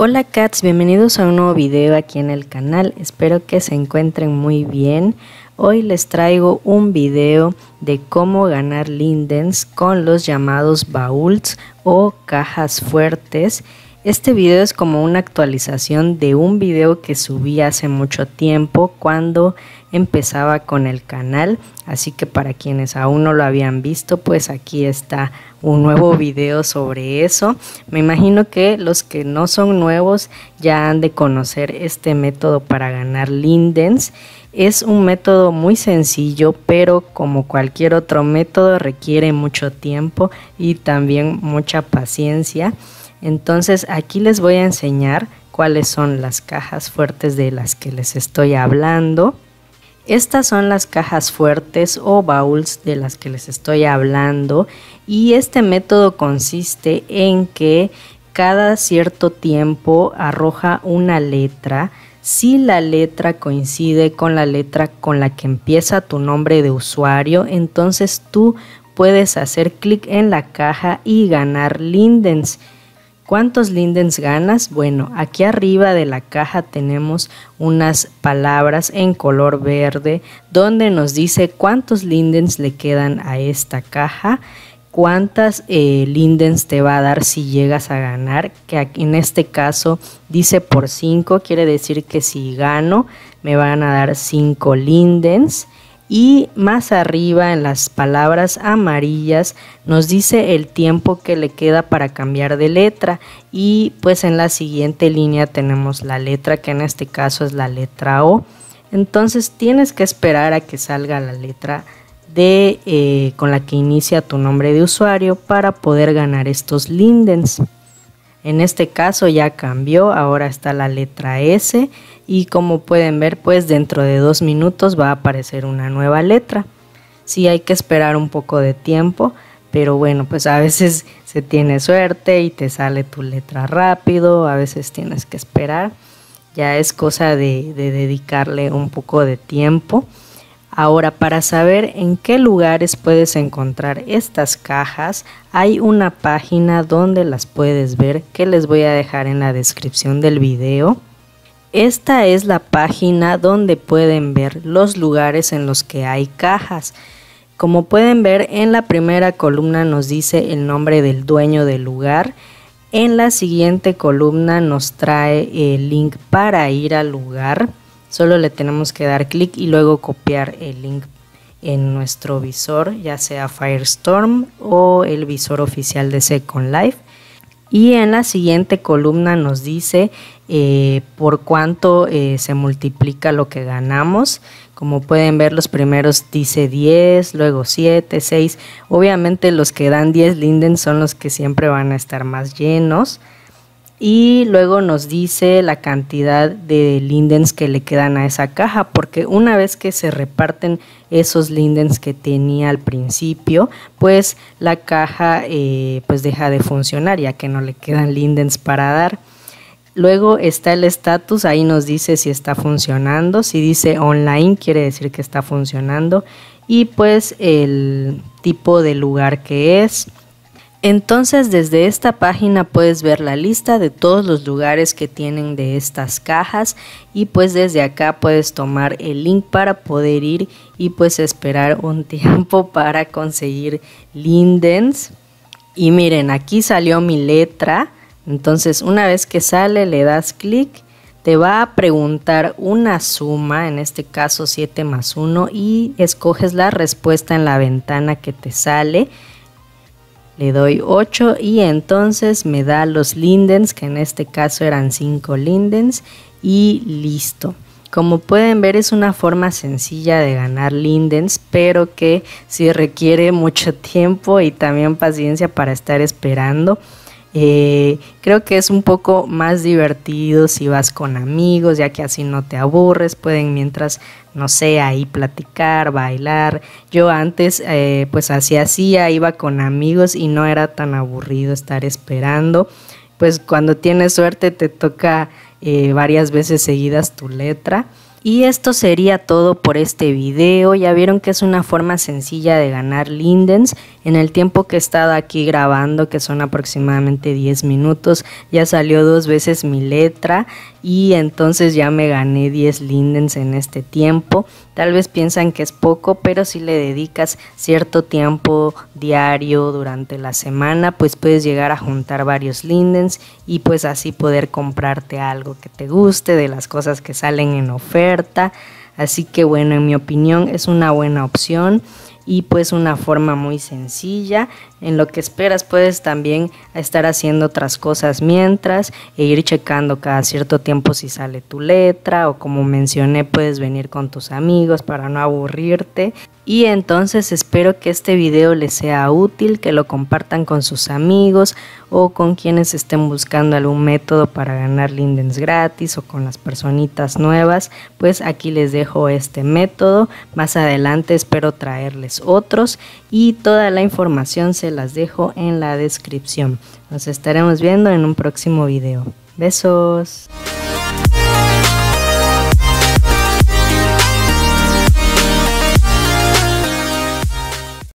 Hola cats, bienvenidos a un nuevo video aquí en el canal, espero que se encuentren muy bien. Hoy les traigo un video de cómo ganar lindens con los llamados baúls o cajas fuertes. Este video es como una actualización de un video que subí hace mucho tiempo cuando empezaba con el canal, así que para quienes aún no lo habían visto, pues aquí está un nuevo video sobre eso. Me imagino que los que no son nuevos ya han de conocer este método para ganar Lindens. Es un método muy sencillo, pero como cualquier otro método requiere mucho tiempo y también mucha paciencia. Entonces aquí les voy a enseñar cuáles son las cajas fuertes de las que les estoy hablando. Estas son las cajas fuertes o bowls de las que les estoy hablando y este método consiste en que cada cierto tiempo arroja una letra si la letra coincide con la letra con la que empieza tu nombre de usuario, entonces tú puedes hacer clic en la caja y ganar lindens. ¿Cuántos lindens ganas? Bueno, aquí arriba de la caja tenemos unas palabras en color verde donde nos dice cuántos lindens le quedan a esta caja cuántas eh, lindens te va a dar si llegas a ganar, que aquí en este caso dice por 5, quiere decir que si gano me van a dar 5 lindens y más arriba en las palabras amarillas nos dice el tiempo que le queda para cambiar de letra y pues en la siguiente línea tenemos la letra que en este caso es la letra O. Entonces tienes que esperar a que salga la letra de, eh, con la que inicia tu nombre de usuario para poder ganar estos lindens. En este caso ya cambió, ahora está la letra S y como pueden ver pues dentro de dos minutos va a aparecer una nueva letra. Sí hay que esperar un poco de tiempo, pero bueno pues a veces se tiene suerte y te sale tu letra rápido, a veces tienes que esperar. Ya es cosa de, de dedicarle un poco de tiempo. Ahora, para saber en qué lugares puedes encontrar estas cajas, hay una página donde las puedes ver que les voy a dejar en la descripción del video. Esta es la página donde pueden ver los lugares en los que hay cajas. Como pueden ver, en la primera columna nos dice el nombre del dueño del lugar. En la siguiente columna nos trae el link para ir al lugar. Solo le tenemos que dar clic y luego copiar el link en nuestro visor, ya sea Firestorm o el visor oficial de Second Life. Y en la siguiente columna nos dice eh, por cuánto eh, se multiplica lo que ganamos. Como pueden ver, los primeros dice 10, luego 7, 6. Obviamente los que dan 10 linden son los que siempre van a estar más llenos y luego nos dice la cantidad de lindens que le quedan a esa caja, porque una vez que se reparten esos lindens que tenía al principio, pues la caja eh, pues deja de funcionar ya que no le quedan lindens para dar. Luego está el estatus, ahí nos dice si está funcionando, si dice online quiere decir que está funcionando y pues el tipo de lugar que es entonces desde esta página puedes ver la lista de todos los lugares que tienen de estas cajas y pues desde acá puedes tomar el link para poder ir y pues esperar un tiempo para conseguir lindens. Y miren, aquí salió mi letra. Entonces una vez que sale le das clic, te va a preguntar una suma, en este caso 7 más 1, y escoges la respuesta en la ventana que te sale le doy 8 y entonces me da los lindens, que en este caso eran 5 lindens, y listo. Como pueden ver es una forma sencilla de ganar lindens, pero que sí requiere mucho tiempo y también paciencia para estar esperando. Eh, creo que es un poco más divertido si vas con amigos, ya que así no te aburres, pueden mientras, no sé, ahí platicar, bailar. Yo antes, eh, pues así hacía, iba con amigos y no era tan aburrido estar esperando. Pues cuando tienes suerte te toca eh, varias veces seguidas tu letra. Y esto sería todo por este video. Ya vieron que es una forma sencilla de ganar Lindens. En el tiempo que he estado aquí grabando, que son aproximadamente 10 minutos, ya salió dos veces mi letra y entonces ya me gané 10 Lindens en este tiempo. Tal vez piensan que es poco, pero si le dedicas cierto tiempo diario durante la semana, pues puedes llegar a juntar varios Lindens y pues así poder comprarte algo que te guste de las cosas que salen en oferta Así que bueno, en mi opinión es una buena opción y pues una forma muy sencilla. En lo que esperas puedes también estar haciendo otras cosas mientras e ir checando cada cierto tiempo si sale tu letra o como mencioné puedes venir con tus amigos para no aburrirte. Y entonces espero que este video les sea útil, que lo compartan con sus amigos o con quienes estén buscando algún método para ganar lindens gratis o con las personitas nuevas. Pues aquí les dejo este método. Más adelante espero traerles otros y toda la información se las dejo en la descripción. Nos estaremos viendo en un próximo video. Besos.